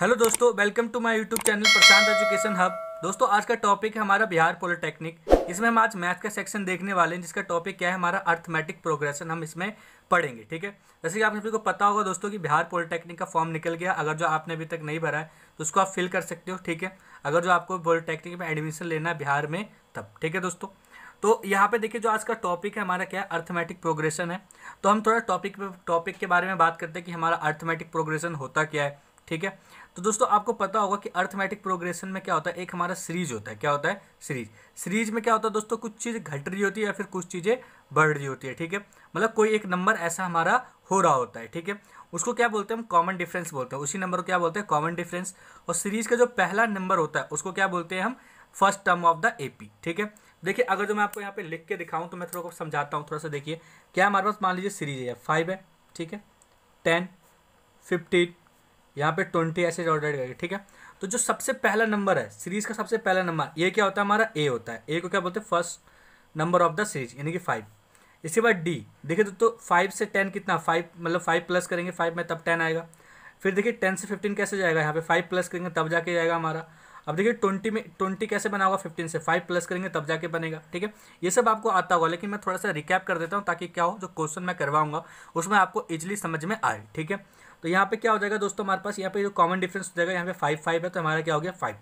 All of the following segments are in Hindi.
हेलो दोस्तों welcome to my YouTube channel Prashant education hub दोस्तों आज का टॉपिक है हमारा बिहार पॉलिटेक्निक इसमें हम आज मैथ का सेक्शन देखने वाले हैं जिसका टॉपिक क्या है हमारा अर्थमेटिक प्रोग्रेशन हम इसमें पढ़ेंगे ठीक है जैसे कि आप सभी को पता होगा दोस्तों कि बिहार पॉलिटेक्निक का फॉर्म निकल गया अगर जो आपने अभी तक नहीं भरा है तो उसको आप फिल कर सकते हो ठीक है अगर जो आपको पॉलिटेक्निक में एडमिशन लेना है बिहार में तब ठीक है दोस्तों तो यहाँ पे देखिए जो आज का टॉपिक है हमारा क्या है अर्थमेटिक प्रोग्रेशन है तो हम थोड़ा टॉपिक टॉपिक के बारे में बात करते हैं कि हमारा अर्थमेटिक प्रोग्रेशन होता क्या है ठीक है तो दोस्तों आपको पता होगा कि अर्थमेटिक प्रोग्रेशन में क्या होता है एक हमारा सीरीज होता है क्या होता है सीरीज सीरीज में क्या होता है दोस्तों कुछ चीज़ घट रही होती है या फिर कुछ चीज़ें बढ़ रही होती है ठीक है मतलब कोई एक नंबर ऐसा हमारा हो रहा होता है ठीक है उसको क्या बोलते हैं हम कॉमन डिफरेंस बोलते हैं उसी नंबर को क्या बोलते हैं कॉमन डिफरेंस और सीरीज का जो पहला नंबर होता है उसको क्या बोलते हैं हम first term of the A ठीक है देखिए अगर जो मैं आपको यहाँ पे लिख के दिखाऊं तो मैं थोड़ा को समझाता हूँ थोड़ा सा देखिए क्या हमारे पास मान लीजिए सीरीज है फाइव है ठीक है टेन फिफ्टीन यहाँ पे ट्वेंटी ऐसे ऑर्डर करेंगे ठीक है तो जो सबसे पहला नंबर है सीरीज़ का सबसे पहला नंबर ये क्या होता है हमारा ए होता है ए को क्या बोलते हैं first number of the series यानी कि फाइव इसके बाद डी देखिए दोस्तों फाइव तो से टेन कितना फाइव मतलब फाइव प्लस करेंगे फाइव में तब टेन आएगा फिर देखिए टेन से फिफ्टीन कैसे जाएगा यहाँ पे फाइव प्लस करेंगे तब जाके जाएगा हमारा अब देखिए ट्वेंटी में ट्वेंटी कैसे बना होगा फिफ्टीन से फाइव प्लस करेंगे तब जाके बनेगा ठीक है ये सब आपको आता होगा लेकिन मैं थोड़ा सा रिकैप कर देता हूँ ताकि क्या हो जो क्वेश्चन मैं करवाऊंगा उसमें आपको इजिली समझ में आए ठीक है तो यहाँ पे क्या हो जाएगा दोस्तों हमारे पास यहाँ पे जो कॉमन डिफरेंस हो जाएगा यहाँ पे फाइव फाइव है तो हमारा क्या हो गया फाइव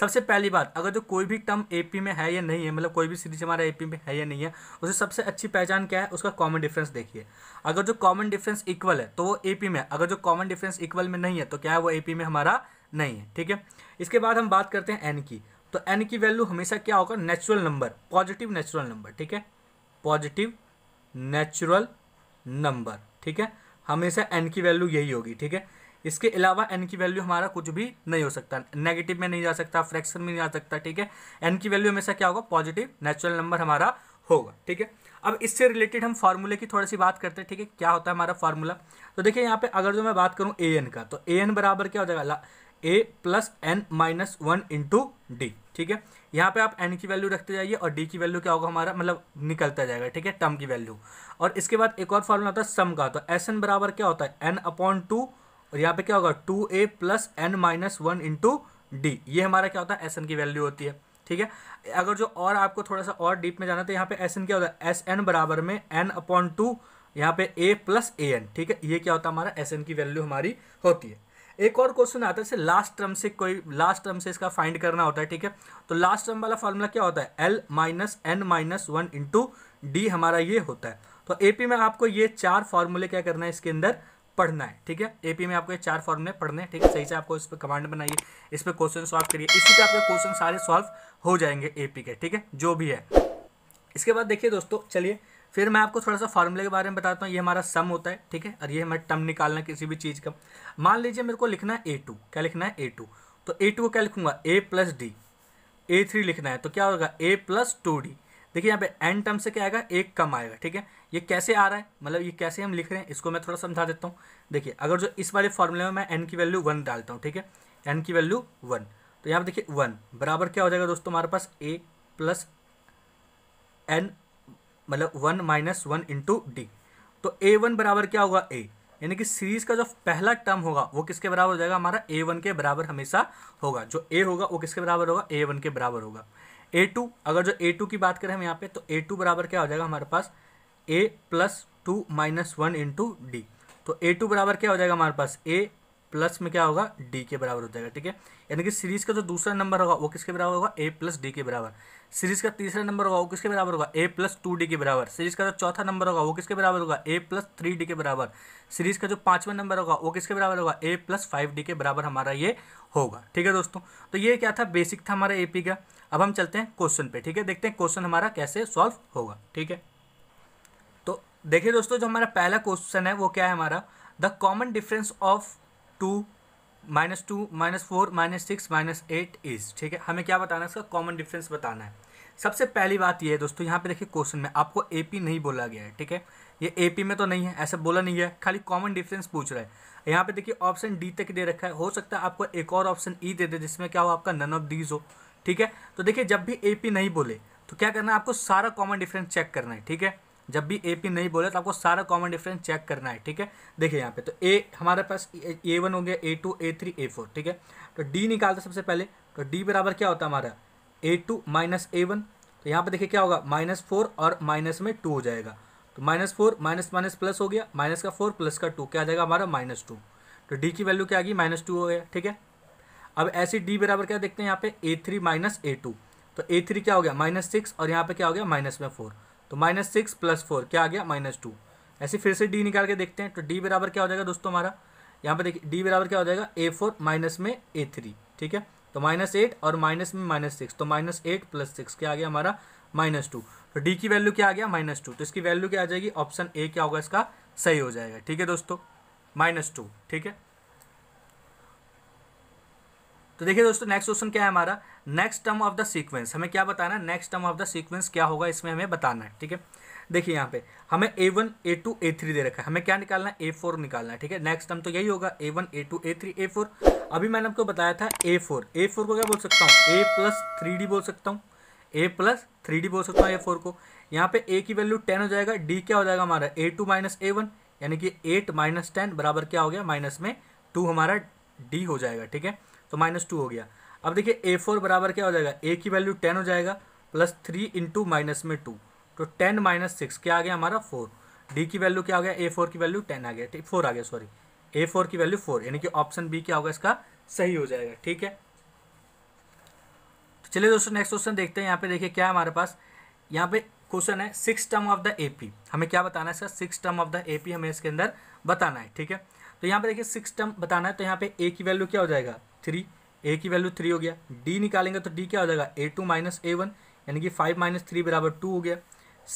सबसे पहली बात अगर जो कोई भी टर्म एपी में है या नहीं है मतलब कोई भी सीरीज हमारा एपी में है या नहीं है उसे सबसे अच्छी पहचान क्या है उसका कॉमन डिफरेंस देखिए अगर जो कॉमन डिफरेंस इक्वल है तो वो एपी में अगर जो कॉमन डिफरेंस इक्वल में नहीं है तो क्या है वो एपी में हमारा नहीं है ठीक है इसके बाद हम बात करते हैं एन की तो एन की वैल्यू हमेशा क्या होगा natural number positive natural number ठीक है पॉजिटिव नेचुरल नंबर ठीक है हमेशा एन की वैल्यू यही होगी ठीक है इसके अलावा एन की वैल्यू हमारा कुछ भी नहीं हो सकता नेगेटिव में नहीं जा सकता फ्रैक्शन में नहीं जा सकता ठीक है एन की वैल्यू हमेशा क्या होगा पॉजिटिव नेचुरल नंबर हमारा होगा ठीक है अब इससे रिलेटेड हम फार्मूले की थोड़ी सी बात करते हैं ठीक है क्या होता है हमारा फार्मूला तो देखिए यहाँ पे अगर जो मैं बात करूँ ए एन का तो ए एन बराबर क्या हो जाएगा A plus N minus one into D ठीक है यहाँ पे आप एन की वैल्यू रखते जाइए और डी की वैल्यू क्या होगा हमारा मतलब निकलता जाएगा ठीक है टर्म की वैल्यू और इसके बाद एक और फॉर्मूला होता है सम का तो एस एन बराबर क्या होता है एन अपॉन टू और यहाँ पे क्या होगा two A plus N minus one into D ये हमारा क्या होता है एस एन की वैल्यू होती है ठीक है अगर जो और आपको थोड़ा सा और डीप में जाना तो यहाँ पे एस एन क्या होता है एस एन बराबर में एन अपॉन टू यहाँ पे ए प्लस ए एन ठीक है ये क्या होता है हमारा एस एन की वैल्यू हमारी होती है एक और क्वेश्चन आता है लास्ट टर्म से कोई लास्ट टर्म से इसका फाइंड करना होता है ठीक है तो लास्ट टर्म वाला फॉर्मूला क्या होता है L minus N minus one into D हमारा ये होता है तो एपी में आपको ये चार फॉर्मूले क्या करना है इसके अंदर पढ़ना है ठीक है एपी में आपको ये चार फॉर्मूले पढ़ने हैं ठीक है सही से आपको इस पर कमांड बनाइए इस पर क्वेश्चन सॉल्व करिए इसी पर आपके क्वेश्चन सारे सॉल्व हो जाएंगे एपी के ठीक है जो भी है इसके बाद देखिए दोस्तों चलिए फिर मैं आपको थोड़ा सा फॉर्मूले के बारे में बताता हूँ ये हमारा सम होता है ठीक है और ये हमें टर्म निकालना किसी भी चीज़ का मान लीजिए मेरे को लिखना है ए टू क्या लिखना है ए टू तो ए टू को क्या लिखूंगा A plus D A three लिखना है तो क्या होगा ए प्लस टू डी देखिए यहाँ पे एन टर्म से क्या आएगा एक कम आएगा ठीक है ये कैसे आ रहा है मतलब ये कैसे हम लिख रहे हैं इसको मैं थोड़ा समझा देता हूँ देखिए अगर जो इस वाले फॉर्मूले में मैं एन की वैल्यू वन डालता हूँ ठीक है एन की वैल्यू वन तो यहाँ पर देखिए वन बराबर क्या हो जाएगा दोस्तों हमारे पास ए प्लस एन मतलब one minus one into D तो ए वन बराबर क्या होगा ए यानी कि सीरीज का जो पहला टर्म होगा वो किसके बराबर हो जाएगा हमारा ए वन के बराबर हमेशा होगा जो ए होगा वो किसके बराबर होगा ए वन के बराबर होगा ए टू अगर जो ए टू की बात करें हम यहाँ पे तो ए टू बराबर क्या हो जाएगा हमारे पास A plus two minus one into D तो ए टू बराबर क्या हो जाएगा हमारे पास ए प्लस में क्या होगा डी के बराबर हो जाएगा ठीक है यानी कि सीरीज का जो दूसरा नंबर होगा वो किसके बराबर होगा ए प्लस डी के बराबर सीरीज का तीसरा नंबर होगा वो किसके बराबर होगा ए प्लस टू डी के बराबर सीरीज का जो चौथा नंबर होगा वो किसके बराबर होगा ए प्लस थ्री डी के बराबर सीरीज का जो पांचवा नंबर होगा वो किसके बराबर होगा ए प्लस फाइव डी के बराबर हमारा ये होगा ठीक है दोस्तों तो ये क्या था बेसिक था हमारा ए पी का अब हम चलते हैं क्वेश्चन पे ठीक है देखते हैं क्वेश्चन हमारा कैसे सॉल्व होगा ठीक है तो देखिए दोस्तों जो हमारा पहला क्वेश्चन है वो क्या है हमारा the common difference of two minus two minus four minus six minus eight is ठीक है हमें क्या बताना है इसका कॉमन डिफरेंस बताना है सबसे पहली बात यह है दोस्तों यहाँ पे देखिए क्वेश्चन में आपको ए पी नहीं बोला गया है ठीक है ये ए पी में तो नहीं है ऐसा बोला नहीं है खाली कॉमन डिफरेंस पूछ रहा है यहाँ पे देखिए ऑप्शन डी तक दे रखा है हो सकता है आपको एक और ऑप्शन ई e दे दे जिसमें क्या हो आपका नन ऑफ डीज हो ठीक है तो देखिए जब भी ए पी नहीं बोले तो क्या करना है आपको सारा कॉमन डिफरेंस चेक करना है ठीक है जब भी ए पी नहीं बोले तो आपको सारा कॉमन डिफरेंस चेक करना है ठीक है देखिए यहाँ पे तो ए हमारे पास ए वन हो गया A two A three A four ठीक है तो डी निकालते सबसे पहले तो डी बराबर क्या होता है हमारा A two minus A one तो यहाँ पे देखिए क्या होगा माइनस फोर और माइनस में टू हो जाएगा तो minus four minus minus plus हो गया माइनस का फोर प्लस का टू क्या आ जाएगा हमारा माइनस टू तो डी की वैल्यू क्या आ गई माइनस टू हो गया ठीक है अब ऐसे डी बराबर क्या देखते हैं यहाँ पे A three minus A two तो ए थ्री क्या हो गया माइनस सिक्स और यहाँ पे क्या हो गया माइनस में फोर तो माइनस सिक्स प्लस फोर क्या आ गया माइनस टू ऐसे फिर से डी निकाल के देखते हैं तो डी बराबर क्या हो जाएगा दोस्तों हमारा यहाँ पर देखिए डी बराबर क्या हो जाएगा ए फोर माइनस में ए थ्री ठीक है तो माइनस एट और माइनस में माइनस सिक्स तो माइनस एट प्लस सिक्स क्या आ गया हमारा माइनस टू तो डी की वैल्यू क्या आ गया माइनस टू तो इसकी वैल्यू क्या आ जाएगी ऑप्शन ए क्या होगा इसका सही हो जाएगा ठीक है दोस्तों माइनस टू ठीक है तो देखिए दोस्तों नेक्स्ट क्वेश्चन क्या है हमारा next term of the sequence हमें क्या बताना है next term of the sequence क्या होगा इसमें हमें बताना है ठीक है देखिए यहाँ पे हमें A one A two A three दे रखा है हमें क्या निकालना है ए फोर निकालना है ठीक है नेक्स्ट टर्म तो यही होगा A one A two A three A four अभी मैंने आपको बताया था ए फोर ए फोर को क्या बोल सकता हूँ ए प्लस थ्री डी बोल सकता हूँ ए प्लस थ्री डी बोल सकता हूँ ए फोर को यहाँ पे ए की वैल्यू टेन हो जाएगा डी क्या हो जाएगा हमारा A two minus A one यानी कि एट माइनस टेन बराबर क्या हो गया माइनस में टू हमारा डी हो जाएगा ठीक है तो माइनस टू हो गया अब देखिए ए फोर बराबर क्या हो जाएगा ए की वैल्यू टेन हो जाएगा प्लस थ्री इंटू माइनस में टू तो टेन माइनस सिक्स क्या आ गया हमारा फोर डी की वैल्यू क्या हो गया ए फोर की वैल्यू टेन आ गया ठीक फोर आ गया सॉरी ए फोर की वैल्यू फोर यानी कि ऑप्शन बी क्या होगा इसका सही हो जाएगा ठीक है तो चलिए दोस्तों नेक्स्ट क्वेश्चन देखते हैं यहाँ पे देखिए क्या है हमारे पास यहाँ पे क्वेश्चन है six term of the A हमें क्या बताना है इसका six term of the A हमें इसके अंदर बताना है ठीक है तो यहाँ पे देखिए सिक्स टर्म बताना है तो यहाँ पे ए की वैल्यू क्या हो जाएगा थ्री ए की वैल्यू थ्री हो गया डी निकालेंगे तो डी क्या हो जाएगा ए टू माइनस ए वन यानी कि फाइव माइनस थ्री बराबर टू हो गया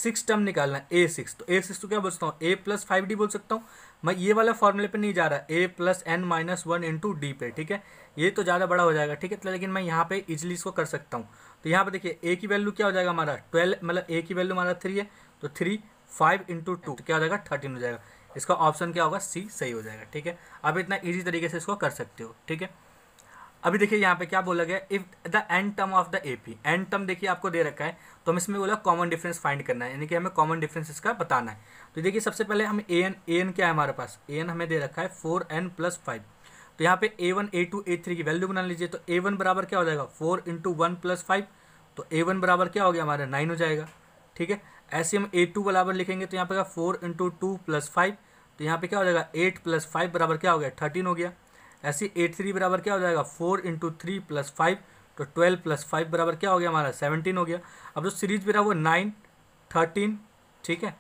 सिक्स टर्म निकालना है ए सिक्स तो ए सिक्स तो क्या बोलता हूँ ए प्लस फाइव डी बोल सकता हूँ मैं ये वाला फॉर्मूले पे नहीं जा रहा A plus N minus one into D पे ठीक है ये तो ज़्यादा बड़ा हो जाएगा ठीक है तो लेकिन मैं यहाँ पे इजिली इसको कर सकता हूँ तो यहाँ पे देखिए ए की वैल्यू क्या हो जाएगा हमारा ट्वेल्व मतलब ए की वैल्यू हमारा थ्री है तो थ्री फाइव इंटू टू क्या हो जाएगा थर्टीन हो जाएगा इसका ऑप्शन क्या होगा सी सही हो जाएगा ठीक है आप इतना ईजी तरीके से इसको कर सकते हो ठीक है अभी देखिए यहाँ पे क्या बोला गया if the nth term of the AP nth term देखिए आपको दे रखा है तो हम इसमें बोला कॉमन डिफरेंस फाइंड करना है यानी कि हमें कॉमन डिफरेंस इसका बताना है तो देखिए सबसे पहले हम ए एन ए एन क्या है हमारे पास ए एन हमें दे रखा है फोर एन प्लस फाइव तो यहाँ पे A one A two A three की वैल्यू बना लीजिए तो ए वन बराबर क्या हो जाएगा four into one plus five तो ए वन बराबर क्या हो गया हमारा नाइन हो जाएगा ठीक है ऐसे हम ए टू बराबर लिखेंगे तो यहाँ पे four into two plus five तो यहाँ पे क्या हो जाएगा एट प्लस फाइव बराबर क्या हो गया थर्टीन हो गया ऐसे एट थ्री बराबर क्या हो जाएगा four into three plus five तो ट्वेल्व प्लस फाइव बराबर क्या हो गया हमारा सेवनटीन हो गया अब जो सीरीज मेरा वो नाइन थर्टीन ठीक है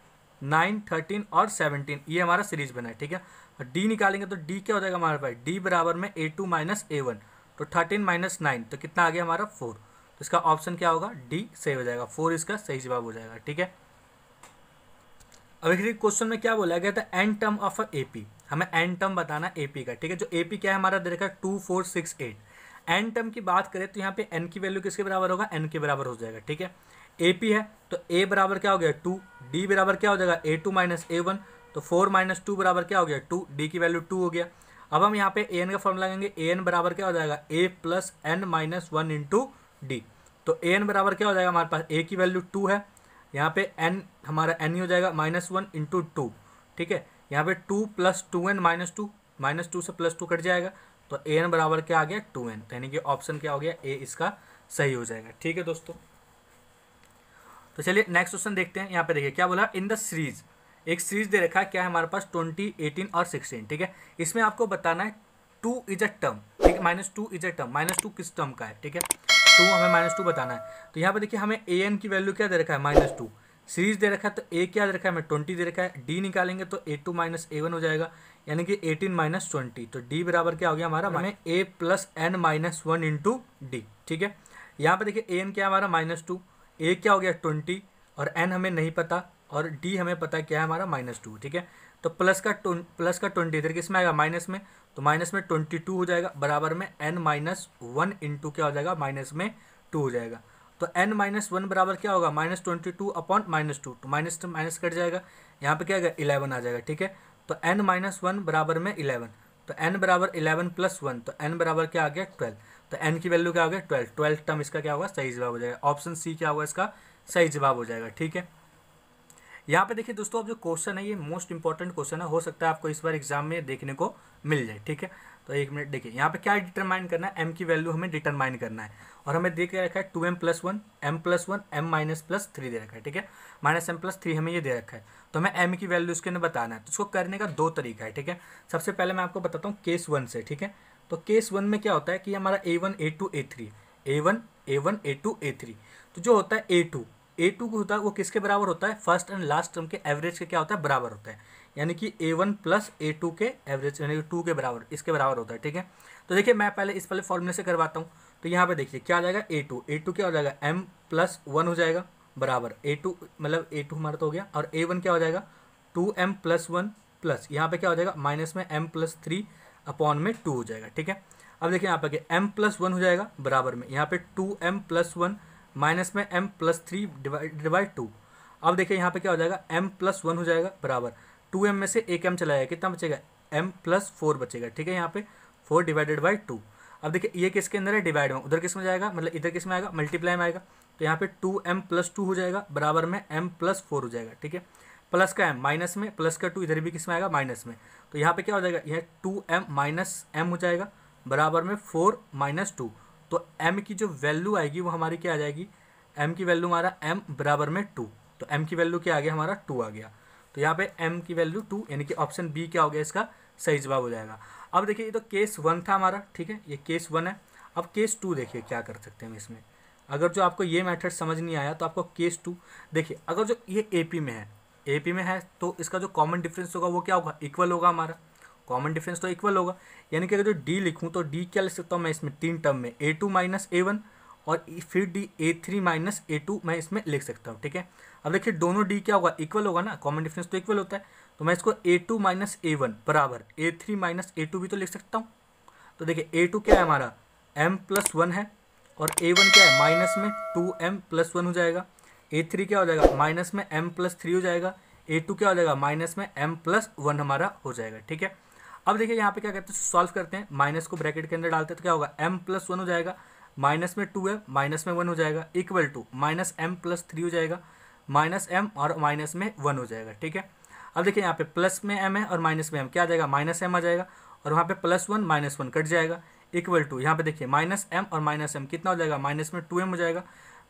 नाइन थर्टीन और सेवनटीन ये हमारा सीरीज बना है ठीक है और डी निकालेंगे तो डी क्या हो जाएगा हमारे पास डी बराबर में ए टू माइनस ए वन तो थर्टीन माइनस नाइन तो कितना आ गया हमारा फोर तो इसका ऑप्शन क्या होगा डी सही हो जाएगा फोर इसका सही जवाब हो जाएगा ठीक है अब एक क्वेश्चन में क्या बोला गया था nth term of A P हमें एन टर्म बताना ए पी का ठीक है जो ए पी क्या है हमारा दे रखा है two four six eight N term की बात करें तो यहाँ पे एन की वैल्यू किसके बराबर होगा एन के बराबर हो जाएगा ठीक है ए पी है तो ए बराबर क्या हो गया टू डी बराबर क्या हो जाएगा ए टू माइनस ए वन तो फोर माइनस टू बराबर क्या हो गया टू डी की वैल्यू टू हो गया अब हम यहाँ पे ए एन का फॉर्म लगाएंगे ए एन बराबर क्या हो जाएगा A plus N minus one into D तो ए एन बराबर क्या हो जाएगा हमारे पास ए की वैल्यू टू है यहाँ पे एन हमारा एन ही हो जाएगा माइनस वन इंटू टू ठीक है यहाँ पे two plus two N minus two minus two से प्लस टू कट जाएगा तो ए एन बराबर क्या आ गया टू एन तो यानी कि ऑप्शन क्या हो गया ए इसका सही हो जाएगा ठीक है दोस्तों तो चलिए नेक्स्ट क्वेश्चन देखते हैं यहाँ पे देखिए क्या बोला इन द सीरीज एक सीरीज दे रखा है क्या है हमारे पास ट्वेंटी एटीन और सिक्सटीन ठीक है इसमें आपको बताना है टू इज अ टर्म ठीक है minus two is a term minus two किस टर्म का है ठीक है टू हमें माइनस टू बताना है तो यहाँ पे देखिए हमें ए एन की वैल्यू क्या दे रखा है माइनस टू सीरीज दे रखा है तो ए क्या दे रखा है हमें ट्वेंटी दे रखा है डी निकालेंगे तो A two minus A one हो जाएगा यानी कि एटीन माइनस ट्वेंटी तो डी बराबर क्या हो गया हमारा हमें A plus N minus one into D ठीक है यहाँ पर देखिए ए एन क्या हमारा माइनस टू ए क्या हो गया ट्वेंटी और एन हमें नहीं पता और डी हमें पता क्या है हमारा माइनस टू ठीक है तो प्लस का प्लस का ट्वेंटी इधर किस में आएगा माइनस में तो माइनस में ट्वेंटी टू हो जाएगा बराबर में एन माइनस वन इंटू क्या हो जाएगा माइनस में टू हो जाएगा तो एन माइनस वन बराबर क्या होगा minus twenty two upon minus two तो माइनस तो माइनस कट जाएगा यहाँ पे क्या आएगा इलेवन आ जाएगा ठीक है तो एन माइनस वन बराबर में इलेवन तो एन बराबर इलेवन प्लस वन तो एन बराबर क्या आ गया ट्वेल्व तो एन की वैल्यू क्या हो गया ट्वेल्व ट्वेल्व टर्म इसका क्या होगा सही जवाब हो जाएगा ऑप्शन सी क्या होगा इसका सही जवाब हो जाएगा ठीक है यहाँ पे देखिए दोस्तों अब जो क्वेश्चन है ये मोस्ट इंपॉर्टेंट क्वेश्चन है हो सकता है आपको इस बार एग्जाम में देखने को मिल जाए ठीक है तो एक मिनट देखिए यहाँ पे क्या डिटरमाइन करना है एम की वैल्यू हमें डिटरमाइन करना है और हमें दे के रखा है two m plus one m plus one m minus plus three दे रखा है ठीक है माइनस एम प्लस थ्री हमें ये दे रखा है तो हमें एम की वैल्यू उसके अंदर बताना है तो इसको करने का दो तरीका है ठीक है सबसे पहले मैं आपको बताता हूँ केस वन से ठीक है तो केस वन में क्या होता है कि हमारा a one A two A three a one a one A two A three तो जो होता है ए टू ए टू होता है वो किसके बराबर होता है फर्स्ट एंड लास्ट टर्म के एवरेज के क्या होता है बराबर होता है यानी कि a one plus a two के एवरेज यानी कि टू के बराबर इसके बराबर होता है ठीक है तो देखिए मैं पहले इस पहले फॉर्मूले से करवाता हूँ तो यहाँ पे देखिए क्या आ जाएगा ए टू ए टू क्या हो जाएगा एम प्लस वन हो जाएगा बराबर ए टू मतलब ए टू हमारा तो हो गया और ए वन क्या हो जाएगा two m plus one plus यहाँ पर क्या हो जाएगा माइनस में एम प्लस थ्री अपॉन में टू हो जाएगा ठीक है अब देखिए यहाँ पे एम प्लस वन हो जाएगा बराबर में यहाँ पे two m plus one minus में m plus three divide two अब देखिए यहाँ पे क्या हो जाएगा एम प्लस वन हो जाएगा बराबर टू एम में से एक एम चला कितना बचेगा एम प्लस फोर बचेगा ठीक है यहाँ पे फोर डिवाइडेड बाई टू अब देखिए ये किसके अंदर है डिवाइड में उधर किस में जाएगा मतलब इधर किस में आएगा मल्टीप्लाई में आएगा तो यहाँ पे टू एम प्लस टू हो जाएगा बराबर में एम प्लस फोर हो जाएगा ठीक है प्लस का एम माइनस में प्लस का टू इधर भी किस में आएगा माइनस में तो यहाँ पे क्या हो जाएगा यह टू एम माइनस एम हो जाएगा बराबर में फोर माइनस टू तो एम की जो वैल्यू आएगी वो हमारी क्या आ जाएगी एम की वैल्यू हमारा एम बराबर में टू तो एम की वैल्यू क्या आ गया हमारा टू आ गया तो यहाँ पे एम की वैल्यू टू यानी कि ऑप्शन बी क्या हो गया इसका सही जवाब हो जाएगा अब देखिए ये तो केस वन था हमारा ठीक है ये केस वन है अब केस टू देखिए क्या कर सकते हैं इसमें अगर जो आपको ये मैथड समझ नहीं आया तो आपको केस टू देखिए अगर जो ये ए में है ए में है तो इसका जो कॉमन डिफरेंस होगा वो क्या होगा इक्वल होगा हमारा कॉमन डिफरेंस तो इक्वल होगा यानी कि अगर जो डी लिखूँ तो डी क्या लिख सकता हूँ मैं इसमें तीन टर्म में ए टू माइनस ए वन और फिर डी ए थ्री माइनस ए टू मैं इसमें लिख सकता हूँ ठीक है अब देखिए दोनों डी क्या होगा इक्वल होगा ना कॉमन डिफरेंस तो इक्वल होता है तो मैं इसको a two minus A one बराबर a three minus A two भी तो लिख सकता हूँ तो देखिए ए टू क्या है हमारा एम प्लस वन है और ए वन क्या है माइनस में टू एम प्लस वन हो जाएगा ए थ्री क्या हो जाएगा माइनस में एम प्लस थ्री हो जाएगा ए टू क्या हो जाएगा माइनस में एम प्लस वन हमारा हो जाएगा ठीक है अब देखिए यहाँ पे क्या करते हैं सॉल्व करते हैं माइनस को ब्रैकेट के अंदर डालते हैं तो क्या होगा एम प्लस वन हो जाएगा माइनस में टू है माइनस में वन हो जाएगा equal to minus m plus three हो जाएगा माइनस एम और माइनस में वन हो जाएगा ठीक है अब देखिए यहाँ पे प्लस में एम है और माइनस में एम क्या आ जाएगा माइनस एम आ जाएगा और वहाँ पे plus one minus one cut जाएगा इक्वल टू यहाँ पे देखिए माइनस एम और माइनस एम कितना हो जाएगा माइनस में टू एम हो जाएगा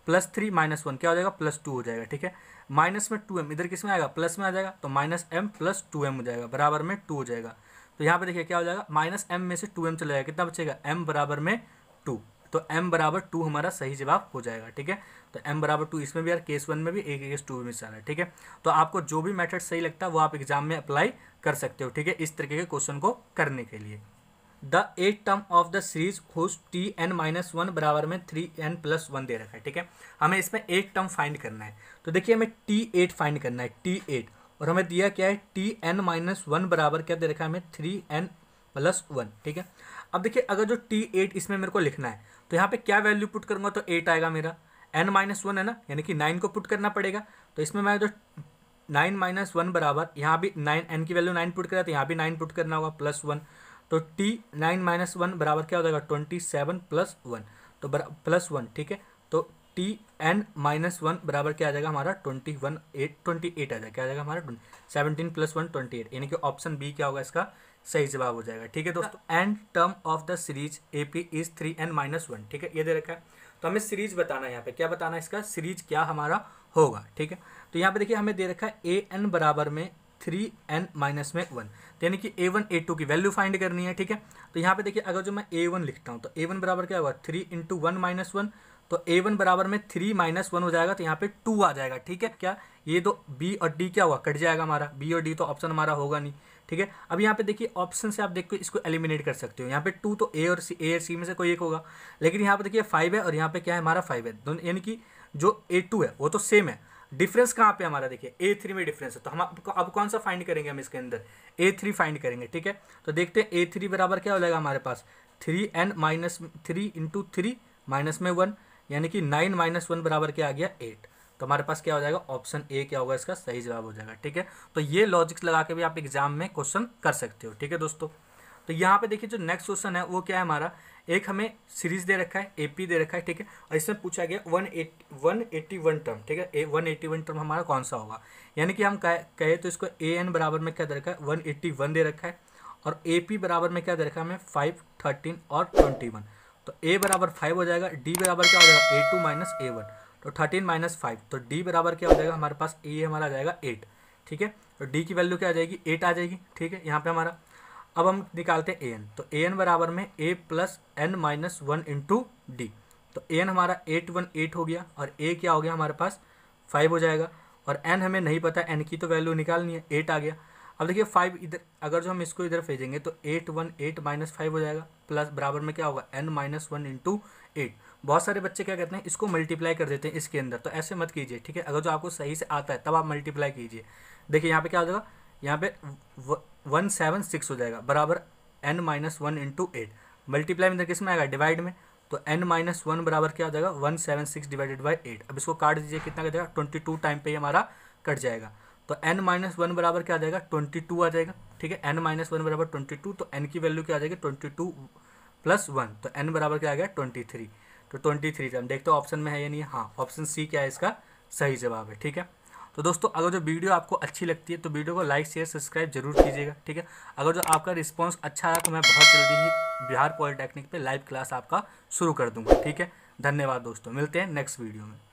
प्लस थ्री माइनस वन क्या हो जाएगा प्लस टू हो जाएगा ठीक है माइनस में टू एम इधर किस में आएगा प्लस में आ जाएगा तो minus m plus two m हो जाएगा बराबर में टू हो जाएगा तो यहाँ पे देखिए क्या हो जाएगा माइनस एम में से टू एम चला जाएगा कितना बचेगा एम बराबर में टू तो m बराबर टू हमारा सही जवाब हो जाएगा ठीक है तो m बराबर टू इसमें भी यार केस वन में भी एक केस टू में है ठीक है तो आपको जो भी मैथड सही लगता है वो आप एग्जाम में अप्लाई कर सकते हो ठीक है इस तरीके के क्वेश्चन को करने के लिए the eight term of the series होस्ट टी एन माइनस वन बराबर में थ्री एन प्लस वन दे रखा है ठीक है हमें इसमें एक टर्म फाइंड करना है तो देखिए हमें टी एट फाइंड करना है टी एट और हमें दिया क्या है टी एन माइनस वन बराबर क्या दे रखा है हमें थ्री एन प्लस वन ठीक है अब देखिए अगर जो टी एट इसमें मेरे को लिखना है तो यहाँ पे क्या वैल्यू पुट करूँगा तो एट आएगा मेरा एन माइनस वन है ना यानी कि नाइन को पुट करना पड़ेगा तो इसमें मैं जो नाइन माइनस वन बराबर यहाँ भी नाइन एन की वैल्यू नाइन पुट करा तो यहाँ भी नाइन पुट करना होगा प्लस वन तो टी नाइन माइनस वन बराबर क्या हो जाएगा ट्वेंटी सेवन प्लस वन तो प्लस वन ठीक है तो टी एन माइनस वन बराबर क्या आ जाएगा हमारा twenty one eight twenty eight आ जाएगा क्या आ जाएगा हमारा seventeen plus one twenty eight यानी कि ऑप्शन बी क्या होगा इसका सही जवाब हो जाएगा ठीक है दोस्तों and term of the series AP is three n minus one ठीक है ये दे रखा है तो हमें सीरीज बताना है यहाँ पे क्या बताना है इसका सीरीज क्या हमारा होगा ठीक है तो यहाँ पे देखिए हमें दे रखा है ए एन बराबर में थ्री एन माइनस में वन तो यानी कि ए वन ए टू की वैल्यू फाइंड करनी है ठीक है तो यहाँ पे देखिए अगर जो मैं ए वन लिखता हूँ तो ए वन बराबर क्या होगा three into one minus one तो ए वन बराबर में थ्री माइनस वन हो जाएगा तो यहाँ पे टू आ जाएगा ठीक है क्या ये तो बी और डी क्या हुआ कट जाएगा हमारा बी और डी तो ऑप्शन हमारा होगा नहीं ठीक है अब यहाँ पे देखिए ऑप्शन से आप देख के इसको एलिमिनेट कर सकते हो यहाँ पे टू तो ए और सी ए और सी में से कोई एक होगा लेकिन यहाँ पे देखिए फाइव है और यहाँ पे क्या है हमारा फाइव है दोनों यानी कि जो ए टू है वो तो सेम है डिफरेंस कहाँ पे हमारा देखिए ए थ्री में डिफरेंस है तो हम आपको अब कौन सा फाइंड करेंगे हम इसके अंदर ए थ्री फाइंड करेंगे ठीक है तो देखते हैं ए थ्री बराबर क्या हो जाएगा हमारे पास three n minus three into three minus में वन यानी कि नाइन माइनस वन बराबर क्या आ गया एट तो हमारे पास क्या हो जाएगा ऑप्शन ए क्या होगा इसका सही जवाब हो जाएगा ठीक है तो ये लॉजिक्स लगा के भी आप एग्जाम में क्वेश्चन कर सकते हो ठीक है दोस्तों तो यहाँ पे देखिए जो नेक्स्ट क्वेश्चन है वो क्या है हमारा एक हमें सीरीज दे रखा है एपी दे रखा है ठीक है और इसमें पूछा गया one eight one eighty one term ठीक है a one eighty one term हमारा कौन सा होगा यानी कि हम कहे तो इसको ए एन बराबर में क्या दे रखा है वन एट्टी वन दे रखा है और ए पी बराबर में क्या दे रखा है हमें फाइव थर्टीन और ट्वेंटी वन तो ए बराबर फाइव हो जाएगा डी बराबर क्या हो जाएगा ए टू माइनस ए वन तो थर्टीन माइनस फाइव तो डी बराबर क्या हो जाएगा हमारे पास ए हमारा आ जाएगा एट ठीक है तो डी की वैल्यू क्या आ जाएगी एट आ जाएगी ठीक है यहाँ पे हमारा अब हम निकालते हैं ए एन तो ए एन बराबर में a plus N minus one into D तो ए एन हमारा एट वन एट हो गया और ए क्या हो गया हमारे पास फाइव हो जाएगा और एन हमें नहीं पता एन की तो वैल्यू निकालनी है एट आ गया अब देखिए फाइव इधर अगर जो हम इसको इधर भेजेंगे तो eight one eight minus five हो जाएगा प्लस बराबर में क्या होगा n minus one into eight बहुत सारे बच्चे क्या कहते हैं इसको मल्टीप्लाई कर देते हैं इसके अंदर तो ऐसे मत कीजिए ठीक है अगर जो आपको सही से आता है तब आप मल्टीप्लाई कीजिए देखिए यहाँ पे क्या हो जाएगा यहाँ पे वन सेवन सिक्स हो जाएगा बराबर n minus one into eight multiply में किस में आएगा डिवाइड में तो एन माइनस वन बराबर क्या हो जाएगा one seven six divided by eight अब इसको काट दीजिए कितना जाएगा ट्वेंटी टू टाइम पे हमारा कट जाएगा तो एन माइनस वन बराबर क्या आ जाएगा ट्वेंटी टू आ जाएगा ठीक है एन माइनस वन बराबर ट्वेंटी टू तो एन की वैल्यू क्या आ जाएगी ट्वेंटी टू प्लस वन तो एन बराबर क्या आ गया ट्वेंटी थ्री तो ट्वेंटी थ्री टाइम देखते हो ऑप्शन में है या नहीं हाँ ऑप्शन सी क्या है इसका सही जवाब है ठीक है तो दोस्तों अगर जो वीडियो आपको अच्छी लगती है तो वीडियो को लाइक शेयर सब्सक्राइब जरूर कीजिएगा ठीक है अगर जो आपका रिस्पांस अच्छा है तो मैं बहुत जल्दी ही बिहार पॉलिटेक्निक पे लाइव क्लास आपका शुरू कर दूंगा ठीक है धन्यवाद दोस्तों मिलते हैं नेक्स्ट वीडियो में